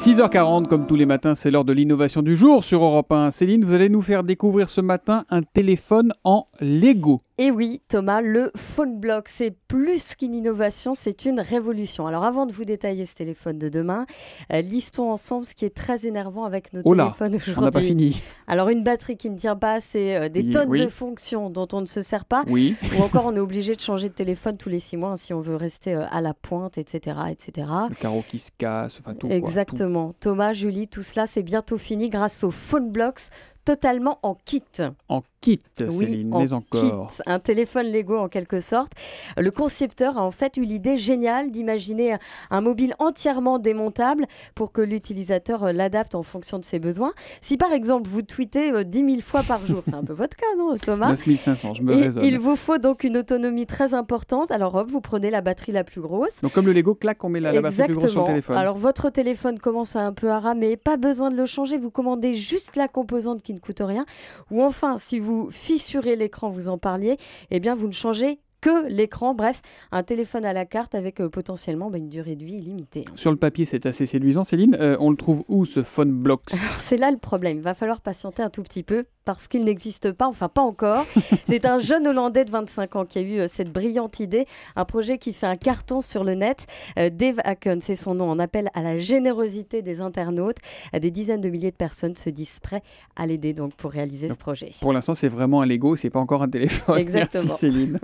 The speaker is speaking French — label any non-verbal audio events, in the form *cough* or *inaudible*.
6h40, comme tous les matins, c'est l'heure de l'innovation du jour sur Europe 1. Céline, vous allez nous faire découvrir ce matin un téléphone en Lego. Et eh oui, Thomas, le phone block, c'est plus qu'une innovation, c'est une révolution. Alors avant de vous détailler ce téléphone de demain, euh, listons ensemble ce qui est très énervant avec nos oh téléphones aujourd'hui. On n'a pas fini. Alors une batterie qui ne tient pas, c'est euh, des tonnes de fonctions dont on ne se sert pas. Oui. Ou encore on est obligé de changer de téléphone tous les six mois hein, si on veut rester euh, à la pointe, etc., etc. Le carreau qui se casse, enfin tout. Exactement. Thomas, Julie, tout cela, c'est bientôt fini grâce au phone blocks totalement en kit. En kit, Céline, en encore. Kit, un téléphone Lego en quelque sorte. Le concepteur a en fait eu l'idée géniale d'imaginer un mobile entièrement démontable pour que l'utilisateur euh, l'adapte en fonction de ses besoins. Si par exemple vous tweetez 10 euh, 000 fois par jour, c'est un peu votre cas, non Thomas 9500, je me Il vous faut donc une autonomie très importante. Alors hop, vous prenez la batterie la plus grosse. Donc comme le Lego, claque, on met la, batterie la plus grosse sur le téléphone. Alors votre téléphone commence à un peu à ramer, pas besoin de le changer, vous commandez juste la composante qui ne coûte rien. Ou enfin, si vous fissurez l'écran, vous en parliez, eh bien vous ne changez que l'écran. Bref, un téléphone à la carte avec euh, potentiellement bah, une durée de vie illimitée. Sur le papier, c'est assez séduisant, Céline. Euh, on le trouve où ce phone block C'est là le problème. Il va falloir patienter un tout petit peu parce qu'il n'existe pas, enfin pas encore. *laughs* c'est un jeune Hollandais de 25 ans qui a eu euh, cette brillante idée, un projet qui fait un carton sur le net. Dave Hacken, c'est son nom, en appelle à la générosité des internautes. Des dizaines de milliers de personnes se disent prêts à l'aider donc pour réaliser ce projet. Pour l'instant, c'est vraiment un Lego, c'est pas encore un téléphone. *laughs* Exactement. Merci Céline.